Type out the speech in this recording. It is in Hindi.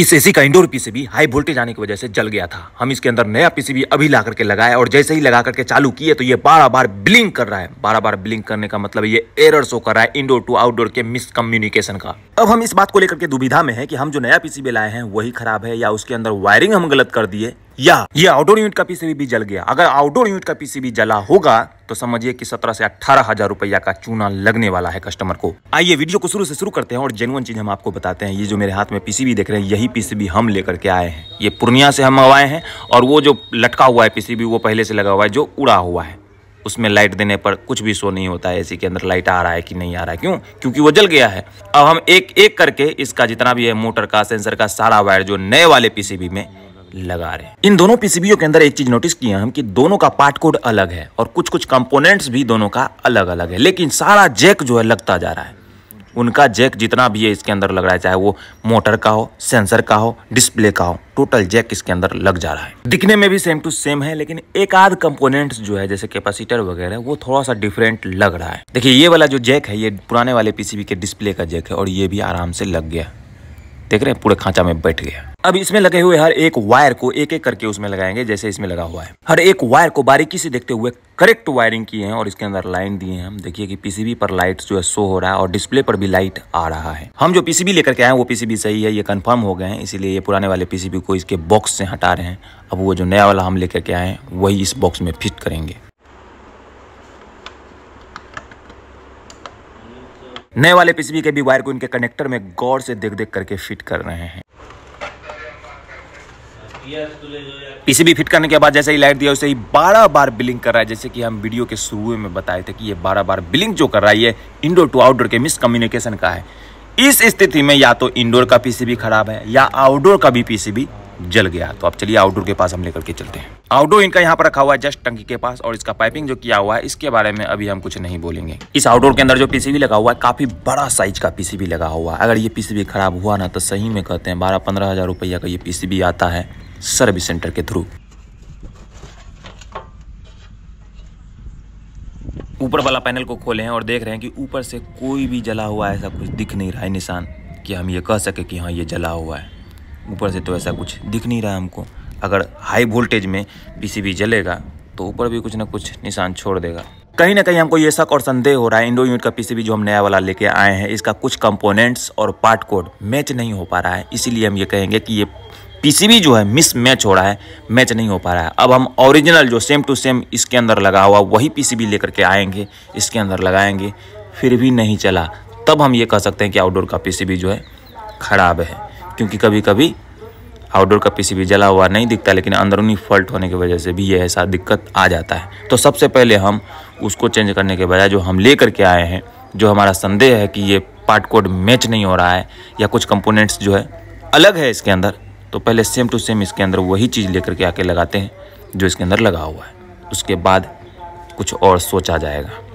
इस एसी का इंडोर पीसीबी हाई वोल्टेज आने की वजह से जल गया था हम इसके अंदर नया पीसीबी अभी ला करके लगाया और जैसे ही लगा करके चालू किए तो ये बारह बार ब्लिंक कर रहा है बारह बार ब्लिंक करने का मतलब ये एरर शो कर रहा है इंडोर टू आउटडोर के मिसकम्युनिकेशन का अब हम इस बात को लेकर के दुविधा में है कि हम जो नया पीसीबी लाए हैं वही खराब है या उसके अंदर वायरिंग हम गलत कर दिए या ये आउटडोर यूनिट का पीसीबी भी जल गया अगर आउटडोर यूनिट का पीसीबी जला होगा तो समझिए कि सत्रह से अठारह हजार रुपया का चूना लगने वाला है कस्टमर को आइए वीडियो को शुरू से शुरू करते हैं और जेनुअन चीज हम आपको बताते हैं ये जो मेरे हाथ में पीसीबी देख रहे हैं यही पीसीबी हम लेकर के आए हैं ये पूर्णिया से हम मंगवाए हैं और वो जो लटका हुआ है पीसीबी वो पहले से लगा हुआ है जो उड़ा हुआ है उसमें लाइट देने पर कुछ भी शो नहीं होता है एसी के अंदर लाइट आ रहा है कि नहीं आ रहा है क्यों क्योंकि वो जल गया है अब हम एक एक करके इसका जितना भी है मोटर का सेंसर का सारा वायर जो नए वाले पीसीबी में लगा रहे हैं इन दोनों पीसीबीओ के अंदर एक चीज नोटिस किया हम कि दोनों का पार्ट कोड अलग है और कुछ कुछ कंपोनेंट्स भी दोनों का अलग अलग है लेकिन सारा जैक जो है लगता जा रहा है उनका जैक जितना भी है इसके अंदर लग रहा है चाहे वो मोटर का हो सेंसर का हो डिस्प्ले का हो टोटल जैक इसके अंदर लग जा रहा है दिखने में भी सेम टू सेम है लेकिन एक आध कंपोनेंट्स जो है जैसे कैपेसिटर वगैरह वो थोड़ा सा डिफरेंट लग रहा है देखिए ये वाला जो जैक है ये पुराने वाले पीसीबी के डिस्प्ले का जैक है और ये भी आराम से लग गया देख रहे हैं पूरे खांचा में बैठ गया अब इसमें लगे हुए हर एक वायर को एक एक करके उसमें लगाएंगे जैसे इसमें लगा हुआ है हर एक वायर को बारीकी से देखते हुए करेक्ट वायरिंग किए हैं और इसके अंदर लाइन दिए हैं हम देखिए कि पीसीबी पर लाइट जो है शो हो रहा है और डिस्प्ले पर भी लाइट आ रहा है हम जो पीसीबी लेकर के आए हैं वो पीसीबी सही है ये कंफर्म हो गए हैं इसीलिए ये पुराने वाले पीसीबी को इसके बॉक्स से हटा रहे हैं अब वो जो नया वाला हम लेकर के आए हैं वही इस बॉक्स में फिट करेंगे नए वाले पीसीबी के भी वायर को इनके कनेक्टर में गौर से देख देख करके फिट कर रहे हैं पीसीबी फिट करने के बाद जैसे ही लाइट दिया उसे ही बारह बार बिलिंग कर रहा है जैसे कि हम वीडियो के शुरू में बताए थे कि ये बारह बार बिलिंग जो कर रहा है ये इंडोर टू आउटडोर के मिसकम्युनिकेशन का है इस स्थिति में या तो इंडोर का पीसीबी खराब है या आउटडोर का भी पीसीबी जल गया तो आप चलिए आउटडोर के पास हम लेकर के चलते हैं आउटडोर इनका यहाँ पर रखा हुआ है जस्ट टंकी के पास और इसका पाइपिंग जो किया हुआ है इसके बारे में अभी हम कुछ नहीं बोलेंगे इस आउटडोर के अंदर जो पीसीबी लगा हुआ है काफी बड़ा साइज का पीसीबी लगा हुआ है अगर ये पीसीबी खराब हुआ ना तो सही में कहते हैं बारह पंद्रह हजार रुपया का ये पीसीबी आता है सर्विस सेंटर के थ्रू ऊपर वाला पैनल को खोले हैं और देख रहे हैं कि ऊपर से कोई भी जला हुआ ऐसा कुछ दिख नहीं रहा है निशान कि हम ये कह सके कि हाँ ये जला हुआ है ऊपर से तो ऐसा कुछ दिख नहीं रहा हमको अगर हाई वोल्टेज में पीसीबी जलेगा तो ऊपर भी कुछ ना कुछ निशान छोड़ देगा कहीं ना कहीं हमको ये शक और संदेह हो रहा है इंडो यूनिट का पीसीबी जो हम नया वाला लेके आए हैं इसका कुछ कंपोनेंट्स और पार्ट कोड मैच नहीं हो पा रहा है इसीलिए हम ये कहेंगे कि ये पीसीबी जो है मिस मैच हो रहा है मैच नहीं हो पा रहा है अब हम ओरिजिनल जो सेम टू सेम इसके अंदर लगा हुआ वही पीसीबी लेकर के आएंगे इसके अंदर लगाएंगे फिर भी नहीं चला तब हम ये कह सकते हैं कि आउटडोर का पीसीबी जो है ख़राब है क्योंकि कभी कभी आउटडोर का पीसीबी जला हुआ नहीं दिखता लेकिन अंदरूनी फॉल्ट होने की वजह से भी ये ऐसा दिक्कत आ जाता है तो सबसे पहले हम उसको चेंज करने के बजाय जो हम ले करके आए हैं जो हमारा संदेह है कि ये पार्ट कोड मैच नहीं हो रहा है या कुछ कंपोनेंट्स जो है अलग है इसके अंदर तो पहले सेम टू सेम इसके अंदर वही चीज़ लेकर के आके लगाते हैं जो इसके अंदर लगा हुआ है उसके बाद कुछ और सोचा जाएगा